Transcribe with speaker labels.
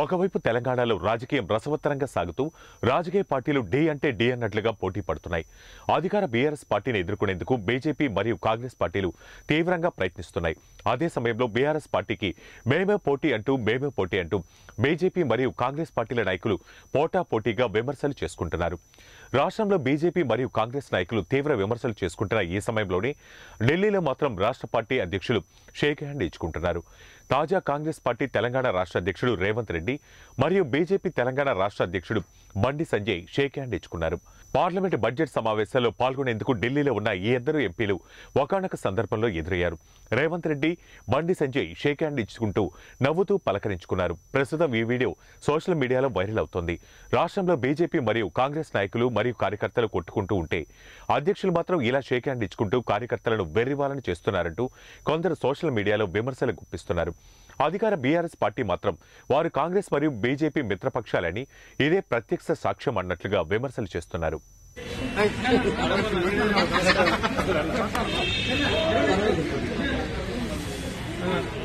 Speaker 1: ఒకవైపు తెలంగాణలో రాజకీయం రసవత్తరంగా సాగుతూ రాజకీయ పార్టీలు డి అంటే డి అన్నట్లుగా పోటీ పడుతున్నాయి అధికార బీఆర్ఎస్ పార్టీని ఎదుర్కొనేందుకు బీజేపీ మరియు కాంగ్రెస్ పార్టీలు తీవ్రంగా ప్రయత్నిస్తున్నాయి అదే సమయంలో బీఆర్ఎస్ పార్టీకి మేమే పోటీ అంటూ మేమే పోటీ అంటూ బీజేపీ మరియు కాంగ్రెస్ పార్టీల నాయకులు పోటా పోటీగా విమర్శలు చేసుకుంటున్నారు రాష్ట్రంలో బీజేపీ మరియు కాంగ్రెస్ నాయకులు తీవ్ర విమర్శలు చేసుకుంటున్న ఈ సమయంలోనే ఢిల్లీలో మాత్రం రాష్ట్ర పార్టీ అధ్యక్షులు షేక్ హ్యాండ్ ఇచ్చుకుంటున్నారు తాజా కాంగ్రెస్ పార్టీ తెలంగాణ రాష్ట్ర అధ్యక్షుడు రేవంత్ రెడ్డి మరియు బీజేపీ తెలంగాణ రాష్ట్ర అధ్యక్షుడు బండి సంజయ్ షేక్ హ్యాండ్ ఇచ్చుకున్నారు పార్లమెంటు బడ్జెట్ సమావేశాల్లో పాల్గొనేందుకు ఢిల్లీలో ఉన్న ఈ ఇద్దరు ఎంపీలు ఒకనొక సందర్భంలో ఎదురయ్యారు రేవంత్ రెడ్డి బండి సంజయ్ షేక్ హ్యాండ్ ఇచ్చుకుంటూ నవ్వుతూ పలకరించుకున్నారు ప్రస్తుతం ఈ వీడియో సోషల్ మీడియాలో వైరల్ అవుతోంది రాష్ట్రంలో బీజేపీ మరియు కాంగ్రెస్ నాయకులు మరియు కార్యకర్తలు కొట్టుకుంటూ ఉంటే అధ్యక్షులు మాత్రం ఇలా షేక్ హ్యాండ్ ఇచ్చుకుంటూ కార్యకర్తలను వెర్రివాలని చేస్తున్నారంటూ కొందరు సోషల్ మీడియాలో విమర్శలు గుప్పిస్తున్నారు అధికార బీఆర్ఎస్ పార్టీ మాత్రం వారు కాంగ్రెస్ మరియు బీజేపీ మిత్రపక్షాలని ఇదే ప్రత్యక్ష సాక్ష్యం అన్నట్లుగా విమర్శలు చేస్తున్నారు